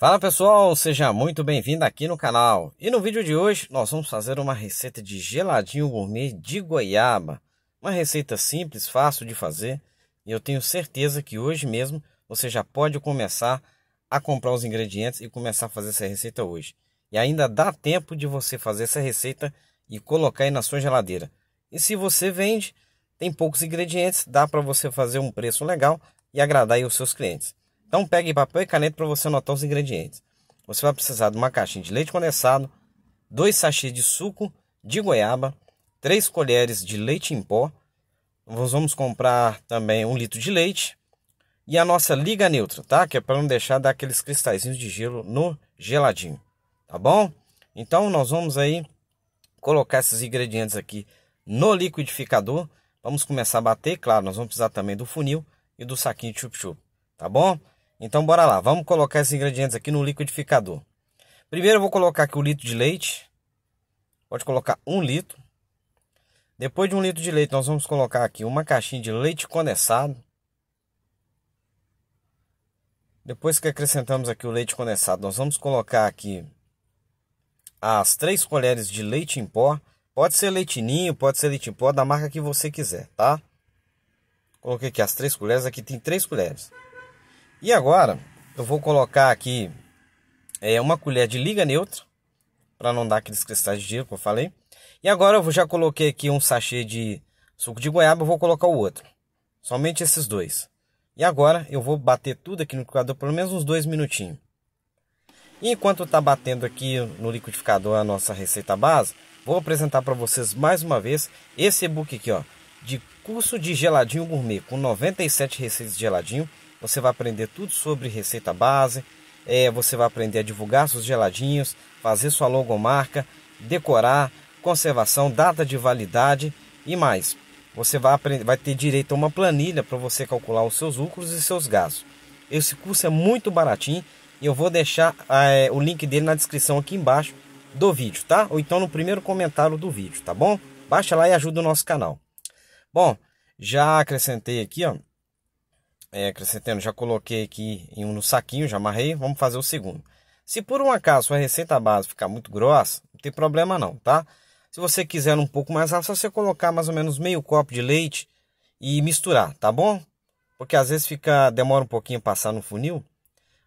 Fala pessoal, seja muito bem-vindo aqui no canal. E no vídeo de hoje nós vamos fazer uma receita de geladinho gourmet de goiaba. Uma receita simples, fácil de fazer e eu tenho certeza que hoje mesmo você já pode começar a comprar os ingredientes e começar a fazer essa receita hoje. E ainda dá tempo de você fazer essa receita e colocar aí na sua geladeira. E se você vende, tem poucos ingredientes, dá para você fazer um preço legal e agradar os seus clientes. Então pegue papel e caneta para você anotar os ingredientes. Você vai precisar de uma caixinha de leite condensado, dois sachês de suco de goiaba, três colheres de leite em pó. Nós vamos comprar também um litro de leite e a nossa liga neutra, tá? Que é para não deixar dar aqueles cristalzinhos de gelo no geladinho, tá bom? Então nós vamos aí colocar esses ingredientes aqui no liquidificador. Vamos começar a bater, claro, nós vamos precisar também do funil e do saquinho de chup-chup, tá bom? Então bora lá, vamos colocar esses ingredientes aqui no liquidificador. Primeiro eu vou colocar aqui o litro de leite. Pode colocar um litro. Depois de um litro de leite, nós vamos colocar aqui uma caixinha de leite condensado. Depois que acrescentamos aqui o leite condensado, nós vamos colocar aqui as três colheres de leite em pó. Pode ser leitinho, pode ser leite em pó, da marca que você quiser, tá? Coloquei aqui as três colheres, aqui tem três colheres. E agora eu vou colocar aqui é, uma colher de liga neutra, para não dar aqueles cristais de gelo que eu falei. E agora eu já coloquei aqui um sachê de suco de goiaba, eu vou colocar o outro. Somente esses dois. E agora eu vou bater tudo aqui no liquidificador, pelo menos uns dois minutinhos. E enquanto está batendo aqui no liquidificador a nossa receita base, vou apresentar para vocês mais uma vez esse e-book aqui, ó, de curso de geladinho gourmet com 97 receitas de geladinho você vai aprender tudo sobre receita base, é, você vai aprender a divulgar seus geladinhos, fazer sua logomarca, decorar, conservação, data de validade e mais. Você vai, aprender, vai ter direito a uma planilha para você calcular os seus lucros e seus gastos. Esse curso é muito baratinho e eu vou deixar é, o link dele na descrição aqui embaixo do vídeo, tá? Ou então no primeiro comentário do vídeo, tá bom? Baixa lá e ajuda o nosso canal. Bom, já acrescentei aqui, ó, é, acrescentando, já coloquei aqui em um no saquinho, já amarrei, vamos fazer o segundo. Se por um acaso sua receita base ficar muito grossa, não tem problema não, tá? Se você quiser um pouco mais rápido, é só você colocar mais ou menos meio copo de leite e misturar, tá bom? Porque às vezes fica demora um pouquinho passar no funil,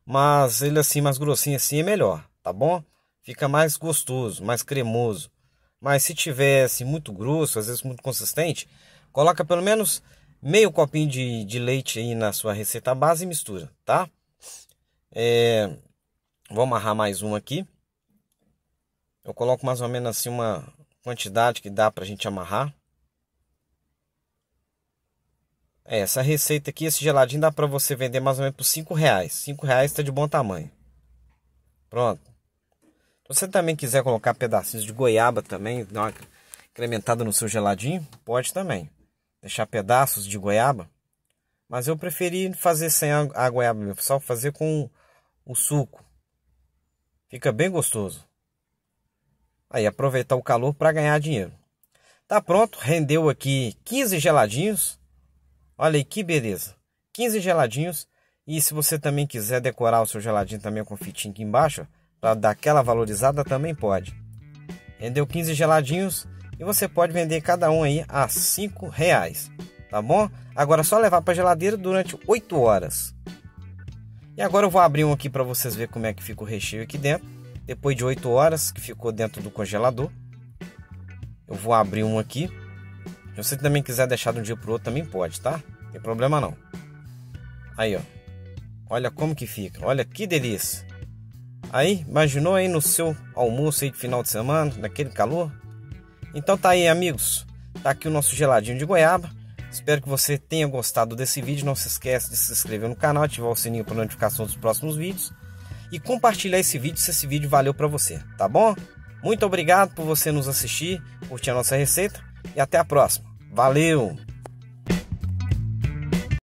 mas ele assim mais grossinho assim é melhor, tá bom? Fica mais gostoso, mais cremoso. Mas se tivesse assim, muito grosso, às vezes muito consistente, coloca pelo menos meio copinho de, de leite aí na sua receita base e mistura, tá? É, vou amarrar mais uma aqui. Eu coloco mais ou menos assim uma quantidade que dá pra gente amarrar. É, essa receita aqui, esse geladinho dá pra você vender mais ou menos por 5 reais. 5 reais tá de bom tamanho. Pronto. Se você também quiser colocar pedacinhos de goiaba também, dar uma incrementada no seu geladinho, pode também deixar pedaços de goiaba, mas eu preferi fazer sem a, goiaba só fazer com o suco. Fica bem gostoso. Aí aproveitar o calor para ganhar dinheiro. Tá pronto, rendeu aqui 15 geladinhos. Olha aí que beleza. 15 geladinhos. E se você também quiser decorar o seu geladinho também com fitinha aqui embaixo, para dar aquela valorizada, também pode. Rendeu 15 geladinhos e você pode vender cada um aí a cinco reais, tá bom? Agora é só levar para geladeira durante 8 horas. E agora eu vou abrir um aqui para vocês ver como é que fica o recheio aqui dentro. Depois de 8 horas que ficou dentro do congelador, eu vou abrir um aqui. Se você também quiser deixar de um dia para outro também pode, tá? Não tem problema não. Aí ó, olha como que fica, olha que delícia. Aí, imaginou aí no seu almoço aí de final de semana, naquele calor? Então tá aí, amigos. Tá aqui o nosso geladinho de goiaba. Espero que você tenha gostado desse vídeo. Não se esqueça de se inscrever no canal, ativar o sininho para notificação dos próximos vídeos e compartilhar esse vídeo se esse vídeo valeu para você, tá bom? Muito obrigado por você nos assistir, curtir a nossa receita e até a próxima. Valeu!